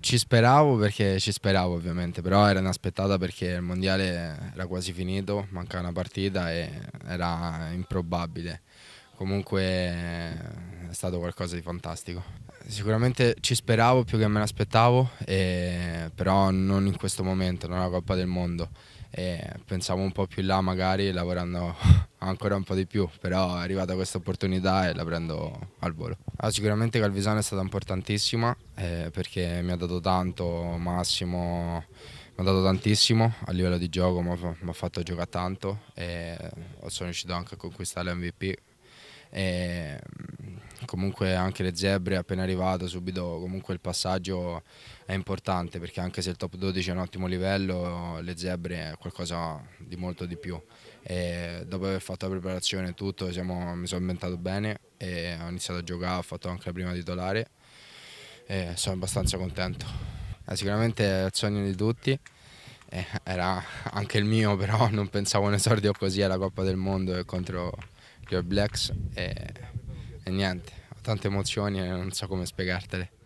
ci speravo perché ci speravo ovviamente, però era inaspettata perché il mondiale era quasi finito, mancava una partita e era improbabile. Comunque è stato qualcosa di fantastico. Sicuramente ci speravo più che me l'aspettavo, e... però non in questo momento, non alla Coppa del Mondo. E pensavo un po' più là magari lavorando ancora un po' di più, però è arrivata questa opportunità e la prendo al volo. Ah, sicuramente Calvisano è stata importantissima eh, perché mi ha dato tanto, Massimo mi ha dato tantissimo a livello di gioco, mi ha fatto giocare tanto e sono riuscito anche a conquistare l'MVP. E comunque anche le zebre appena arrivato subito comunque il passaggio è importante perché anche se il top 12 è un ottimo livello le zebre è qualcosa di molto di più e dopo aver fatto la preparazione e tutto siamo, mi sono inventato bene e ho iniziato a giocare, ho fatto anche la prima titolare e sono abbastanza contento. Eh, sicuramente è il sogno di tutti, eh, era anche il mio però non pensavo un esordio così alla Coppa del Mondo e contro gli All Blacks e, e niente tante emozioni e non so come spiegartele.